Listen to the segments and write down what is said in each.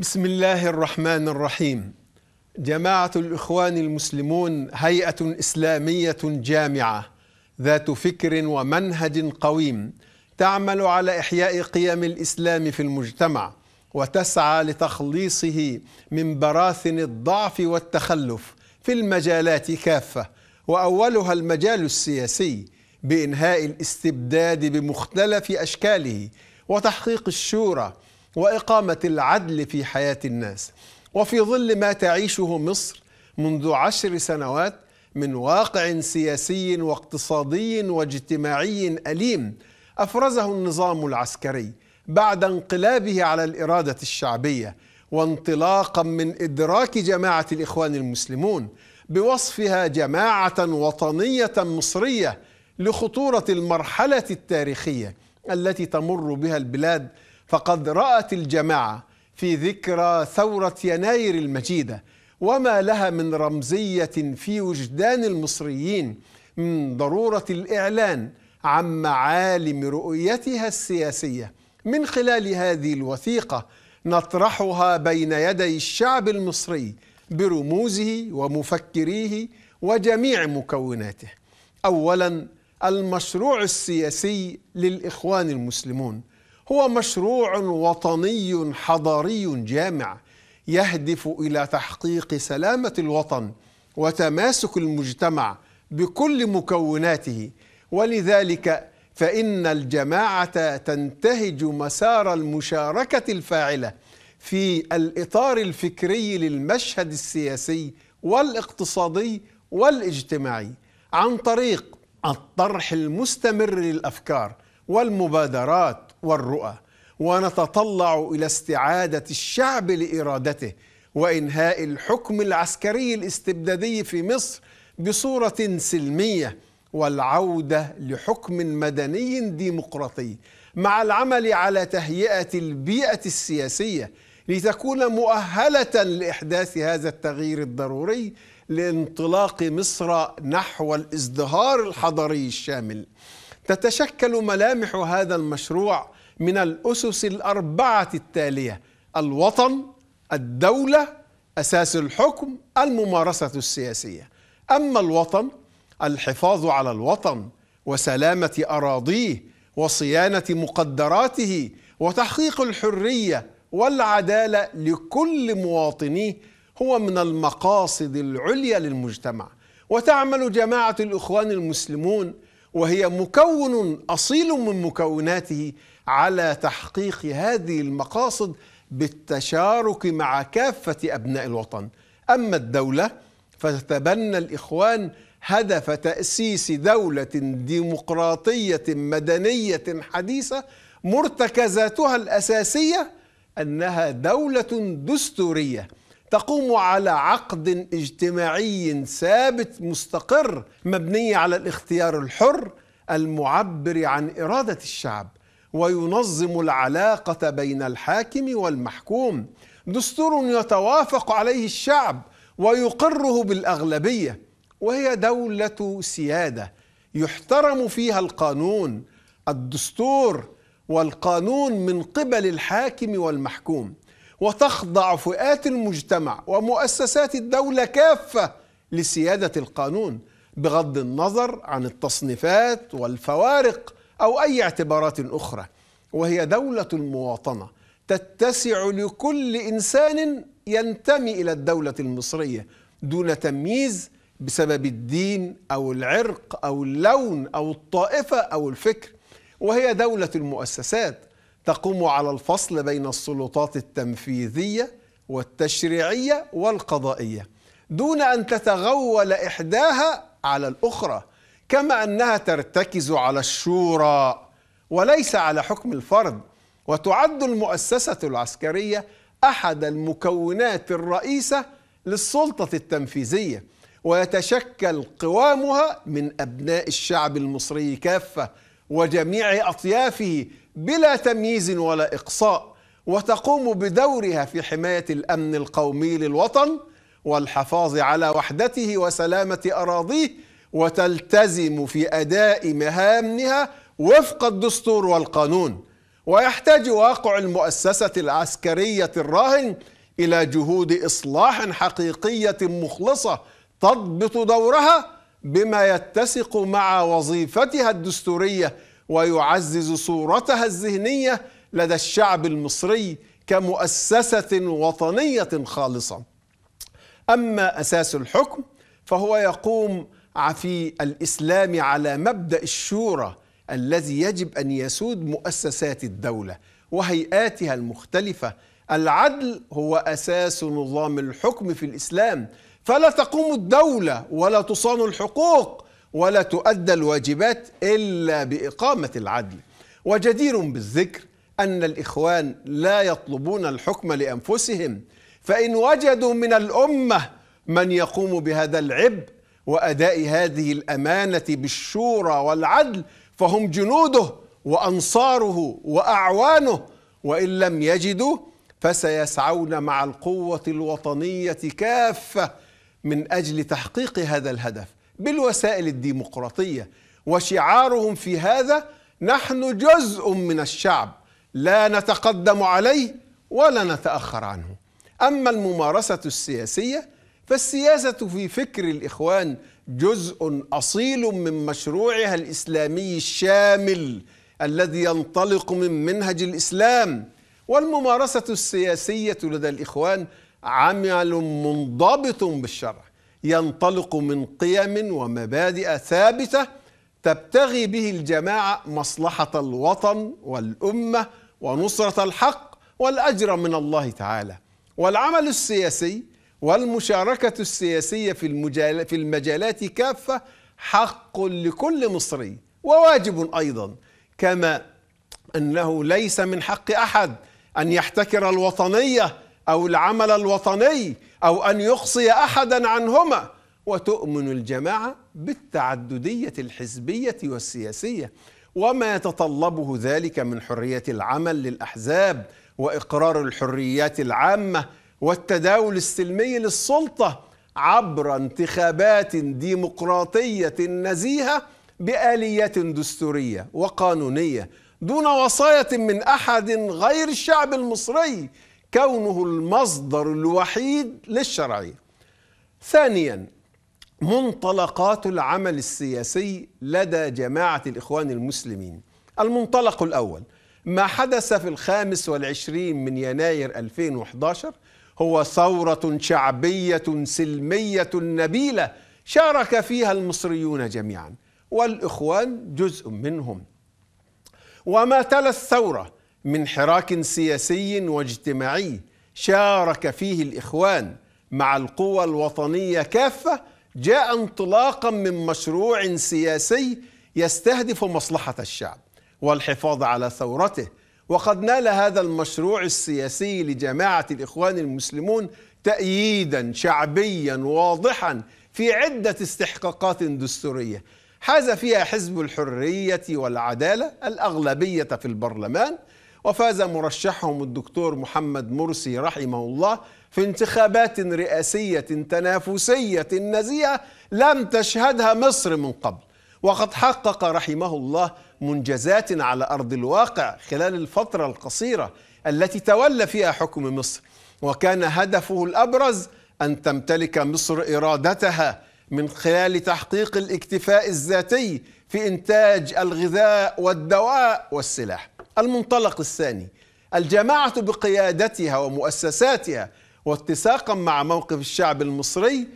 بسم الله الرحمن الرحيم جماعة الإخوان المسلمون هيئة إسلامية جامعة ذات فكر ومنهج قويم تعمل على إحياء قيم الإسلام في المجتمع وتسعى لتخليصه من براثن الضعف والتخلف في المجالات كافة وأولها المجال السياسي بإنهاء الاستبداد بمختلف أشكاله وتحقيق الشورى واقامه العدل في حياه الناس وفي ظل ما تعيشه مصر منذ عشر سنوات من واقع سياسي واقتصادي واجتماعي اليم افرزه النظام العسكري بعد انقلابه على الاراده الشعبيه وانطلاقا من ادراك جماعه الاخوان المسلمون بوصفها جماعه وطنيه مصريه لخطوره المرحله التاريخيه التي تمر بها البلاد فقد رأت الجماعة في ذكرى ثورة يناير المجيدة وما لها من رمزية في وجدان المصريين من ضرورة الإعلان عن معالم رؤيتها السياسية من خلال هذه الوثيقة نطرحها بين يدي الشعب المصري برموزه ومفكريه وجميع مكوناته اولا المشروع السياسي للاخوان المسلمون هو مشروع وطني حضاري جامع يهدف الى تحقيق سلامه الوطن وتماسك المجتمع بكل مكوناته ولذلك فان الجماعه تنتهج مسار المشاركه الفاعله في الاطار الفكري للمشهد السياسي والاقتصادي والاجتماعي عن طريق الطرح المستمر للافكار والمبادرات والرؤى ونتطلع الى استعاده الشعب لارادته وانهاء الحكم العسكري الاستبدادي في مصر بصوره سلميه والعوده لحكم مدني ديمقراطي مع العمل على تهيئه البيئه السياسيه لتكون مؤهله لاحداث هذا التغيير الضروري لانطلاق مصر نحو الازدهار الحضري الشامل تتشكل ملامح هذا المشروع من الأسس الأربعة التالية الوطن الدولة أساس الحكم الممارسة السياسية أما الوطن الحفاظ على الوطن وسلامة أراضيه وصيانة مقدراته وتحقيق الحرية والعدالة لكل مواطنيه هو من المقاصد العليا للمجتمع وتعمل جماعة الإخوان المسلمون وهي مكون اصيل من مكوناته على تحقيق هذه المقاصد بالتشارك مع كافه ابناء الوطن اما الدوله فتتبنى الاخوان هدف تاسيس دوله ديمقراطيه مدنيه حديثه مرتكزاتها الاساسيه انها دوله دستوريه تقوم على عقد اجتماعي ثابت مستقر مبني على الاختيار الحر المعبر عن اراده الشعب وينظم العلاقه بين الحاكم والمحكوم دستور يتوافق عليه الشعب ويقره بالاغلبيه وهي دوله سياده يحترم فيها القانون الدستور والقانون من قبل الحاكم والمحكوم وتخضع فئات المجتمع ومؤسسات الدولة كافة لسيادة القانون بغض النظر عن التصنيفات والفوارق أو أي اعتبارات أخرى وهي دولة المواطنة تتسع لكل إنسان ينتمي إلى الدولة المصرية دون تمييز بسبب الدين أو العرق أو اللون أو الطائفة أو الفكر وهي دولة المؤسسات تقوم على الفصل بين السلطات التنفيذيه والتشريعيه والقضائيه دون ان تتغول احداها على الاخرى كما انها ترتكز على الشورى وليس على حكم الفرد وتعد المؤسسه العسكريه احد المكونات الرئيسه للسلطه التنفيذيه ويتشكل قوامها من ابناء الشعب المصري كافه وجميع اطيافه بلا تمييز ولا إقصاء وتقوم بدورها في حماية الأمن القومي للوطن والحفاظ على وحدته وسلامة أراضيه وتلتزم في أداء مهامها وفق الدستور والقانون ويحتاج واقع المؤسسة العسكرية الراهن إلى جهود إصلاح حقيقية مخلصة تضبط دورها بما يتسق مع وظيفتها الدستوريه ويعزز صورتها الذهنية لدى الشعب المصري كمؤسسة وطنية خالصة أما أساس الحكم فهو يقوم في الإسلام على مبدأ الشورى الذي يجب أن يسود مؤسسات الدولة وهيئاتها المختلفة العدل هو أساس نظام الحكم في الإسلام فلا تقوم الدولة ولا تصان الحقوق ولا تؤدى الواجبات إلا بإقامة العدل وجدير بالذكر أن الإخوان لا يطلبون الحكم لأنفسهم فإن وجدوا من الأمة من يقوم بهذا العبء وأداء هذه الأمانة بالشورى والعدل فهم جنوده وأنصاره وأعوانه وإن لم يجدوا فسيسعون مع القوة الوطنية كافة من أجل تحقيق هذا الهدف بالوسائل الديمقراطيه وشعارهم في هذا نحن جزء من الشعب لا نتقدم عليه ولا نتاخر عنه اما الممارسه السياسيه فالسياسه في فكر الاخوان جزء اصيل من مشروعها الاسلامي الشامل الذي ينطلق من منهج الاسلام والممارسه السياسيه لدى الاخوان عمل منضبط بالشرع ينطلق من قيم ومبادئ ثابته تبتغي به الجماعه مصلحه الوطن والامه ونصره الحق والاجر من الله تعالى والعمل السياسي والمشاركه السياسيه في في المجالات كافه حق لكل مصري وواجب ايضا كما انه ليس من حق احد ان يحتكر الوطنيه أو العمل الوطني أو أن يقصي أحدا عنهما وتؤمن الجماعة بالتعددية الحزبية والسياسية وما يتطلبه ذلك من حرية العمل للأحزاب وإقرار الحريات العامة والتداول السلمي للسلطة عبر انتخابات ديمقراطية نزيهة بآليات دستورية وقانونية دون وصاية من أحد غير الشعب المصري كونه المصدر الوحيد للشرعية ثانيا منطلقات العمل السياسي لدى جماعة الإخوان المسلمين المنطلق الأول ما حدث في الخامس والعشرين من يناير 2011 هو ثورة شعبية سلمية نبيلة شارك فيها المصريون جميعا والإخوان جزء منهم وما تلا الثورة من حراك سياسي واجتماعي شارك فيه الإخوان مع القوى الوطنية كافة جاء انطلاقا من مشروع سياسي يستهدف مصلحة الشعب والحفاظ على ثورته وقد نال هذا المشروع السياسي لجماعة الإخوان المسلمون تأييدا شعبيا واضحا في عدة استحقاقات دستورية حاز فيها حزب الحرية والعدالة الأغلبية في البرلمان وفاز مرشحهم الدكتور محمد مرسي رحمه الله في انتخابات رئاسية تنافسية نزيهة لم تشهدها مصر من قبل وقد حقق رحمه الله منجزات على أرض الواقع خلال الفترة القصيرة التي تولى فيها حكم مصر وكان هدفه الأبرز أن تمتلك مصر إرادتها من خلال تحقيق الاكتفاء الذاتي في إنتاج الغذاء والدواء والسلاح المنطلق الثاني الجماعة بقيادتها ومؤسساتها واتساقا مع موقف الشعب المصري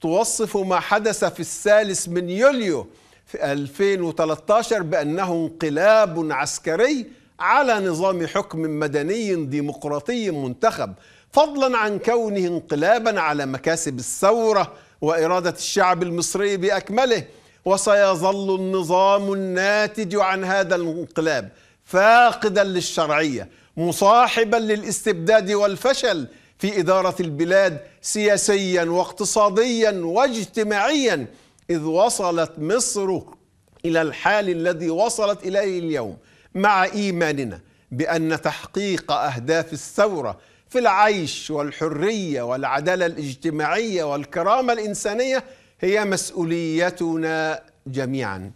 توصف ما حدث في الثالث من يوليو في 2013 بأنه انقلاب عسكري على نظام حكم مدني ديمقراطي منتخب فضلا عن كونه انقلابا على مكاسب الثورة وإرادة الشعب المصري بأكمله وسيظل النظام الناتج عن هذا الانقلاب فاقدا للشرعيه مصاحبا للاستبداد والفشل في اداره البلاد سياسيا واقتصاديا واجتماعيا اذ وصلت مصر الى الحال الذي وصلت اليه اليوم مع ايماننا بان تحقيق اهداف الثوره في العيش والحريه والعداله الاجتماعيه والكرامه الانسانيه هي مسؤوليتنا جميعا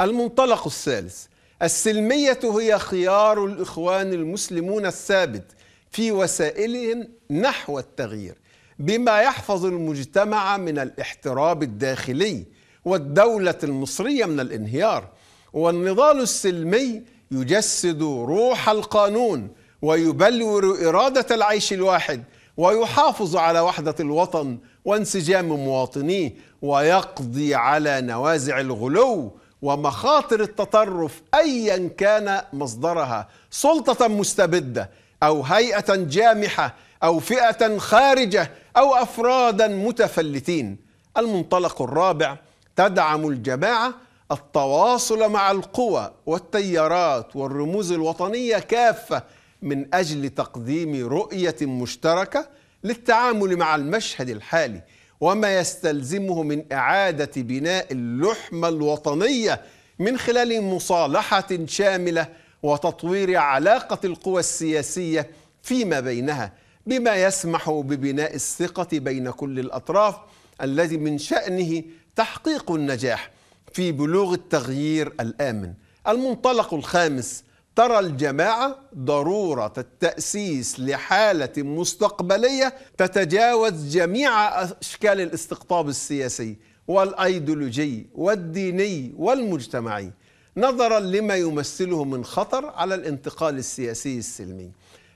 المنطلق الثالث السلمية هي خيار الإخوان المسلمون الثابت في وسائلهم نحو التغيير بما يحفظ المجتمع من الاحتراب الداخلي والدولة المصرية من الانهيار والنضال السلمي يجسد روح القانون ويبلور إرادة العيش الواحد ويحافظ على وحدة الوطن وانسجام مواطنيه ويقضي على نوازع الغلو ومخاطر التطرف ايا كان مصدرها سلطه مستبده او هيئه جامحه او فئه خارجه او افرادا متفلتين المنطلق الرابع تدعم الجماعه التواصل مع القوى والتيارات والرموز الوطنيه كافه من اجل تقديم رؤيه مشتركه للتعامل مع المشهد الحالي وما يستلزمه من إعادة بناء اللحمة الوطنية من خلال مصالحة شاملة وتطوير علاقة القوى السياسية فيما بينها بما يسمح ببناء الثقة بين كل الأطراف الذي من شأنه تحقيق النجاح في بلوغ التغيير الآمن المنطلق الخامس ترى الجماعة ضرورة التأسيس لحالة مستقبلية تتجاوز جميع أشكال الاستقطاب السياسي والأيديولوجي والديني والمجتمعي نظرا لما يمثله من خطر على الانتقال السياسي السلمي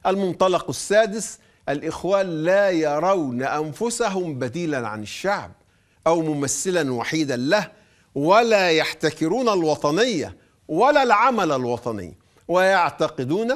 المنطلق السادس الإخوان لا يرون أنفسهم بديلا عن الشعب أو ممثلا وحيدا له ولا يحتكرون الوطنية ولا العمل الوطني ويعتقدون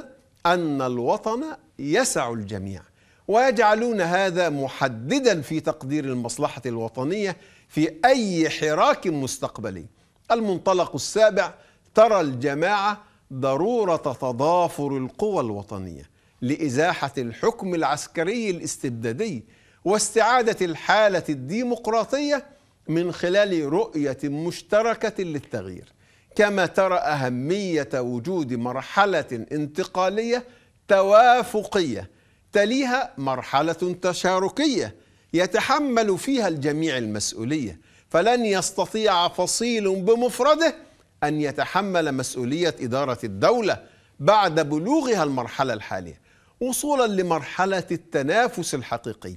أن الوطن يسع الجميع ويجعلون هذا محددا في تقدير المصلحة الوطنية في أي حراك مستقبلي المنطلق السابع ترى الجماعة ضرورة تضافر القوى الوطنية لإزاحة الحكم العسكري الاستبدادي واستعادة الحالة الديمقراطية من خلال رؤية مشتركة للتغيير كما ترى أهمية وجود مرحلة انتقالية توافقية تليها مرحلة تشاركية يتحمل فيها الجميع المسؤولية فلن يستطيع فصيل بمفرده أن يتحمل مسؤولية إدارة الدولة بعد بلوغها المرحلة الحالية وصولا لمرحلة التنافس الحقيقي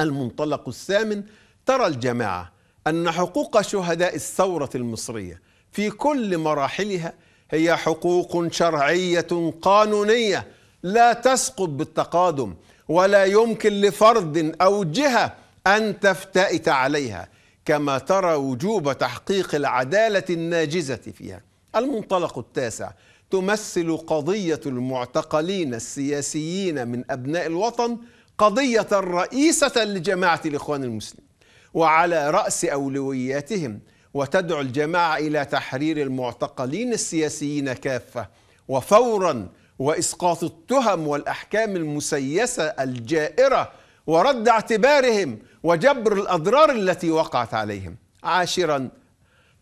المنطلق الثامن ترى الجماعة أن حقوق شهداء الثورة المصرية في كل مراحلها هي حقوق شرعيه قانونيه لا تسقط بالتقادم ولا يمكن لفرد او جهه ان تفتئت عليها كما ترى وجوب تحقيق العداله الناجزه فيها المنطلق التاسع تمثل قضيه المعتقلين السياسيين من ابناء الوطن قضيه رئيسه لجماعه الاخوان المسلمين وعلى راس اولوياتهم وتدعو الجماعة إلى تحرير المعتقلين السياسيين كافة وفورا وإسقاط التهم والأحكام المسيسة الجائرة ورد اعتبارهم وجبر الأضرار التي وقعت عليهم عاشرا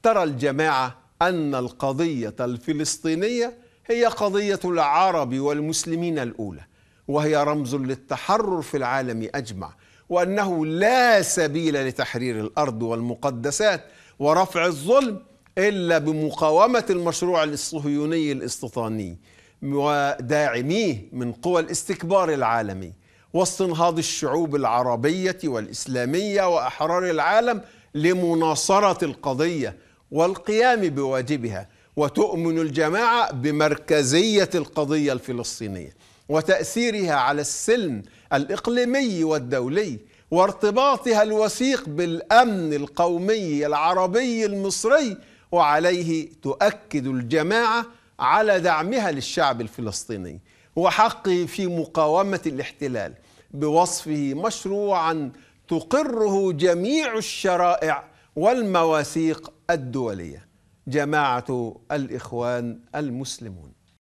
ترى الجماعة أن القضية الفلسطينية هي قضية العرب والمسلمين الأولى وهي رمز للتحرر في العالم أجمع وأنه لا سبيل لتحرير الأرض والمقدسات ورفع الظلم إلا بمقاومة المشروع الصهيوني الاستيطاني وداعميه من قوى الاستكبار العالمي واستنهاض الشعوب العربية والإسلامية وأحرار العالم لمناصرة القضية والقيام بواجبها وتؤمن الجماعة بمركزية القضية الفلسطينية وتأثيرها على السلم الإقليمي والدولي وارتباطها الوثيق بالامن القومي العربي المصري وعليه تؤكد الجماعه على دعمها للشعب الفلسطيني وحقه في مقاومه الاحتلال بوصفه مشروعا تقره جميع الشرائع والمواثيق الدوليه جماعه الاخوان المسلمون